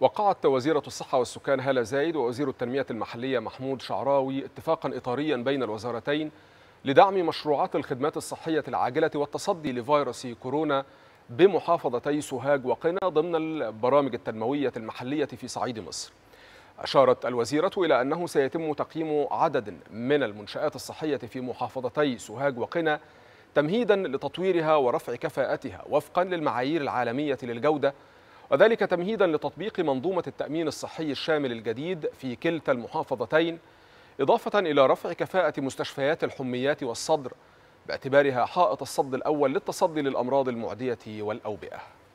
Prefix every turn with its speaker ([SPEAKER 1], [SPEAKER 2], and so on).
[SPEAKER 1] وقعت وزيرة الصحة والسكان هالة زايد ووزير التنمية المحلية محمود شعراوي اتفاقا إطاريا بين الوزارتين لدعم مشروعات الخدمات الصحية العاجلة والتصدي لفيروس كورونا بمحافظتي سوهاج وقنا ضمن البرامج التنموية المحلية في صعيد مصر أشارت الوزيرة إلى أنه سيتم تقييم عدد من المنشآت الصحية في محافظتي سوهاج وقنا تمهيدا لتطويرها ورفع كفاءتها وفقا للمعايير العالمية للجودة وذلك تمهيدا لتطبيق منظومة التأمين الصحي الشامل الجديد في كلتا المحافظتين إضافة إلى رفع كفاءة مستشفيات الحميات والصدر باعتبارها حائط الصد الأول للتصدي للأمراض المعدية والأوبئة